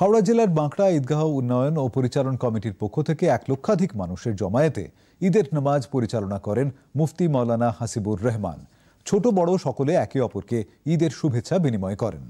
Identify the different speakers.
Speaker 1: হাওড়া জেলার বাঁকড়া ঈদগাহ উন্নয়ন ও পরিচালন কমিটির পক্ষ থেকে এক লক্ষাধিক মানুষের জমায়েতে ঈদের নামাজ পরিচালনা করেন মুফতি মৌলানা হাসিবুর রহমান ছোট বড় সকলে একে অপরকে ঈদের শুভেচ্ছা বিনিময় করেন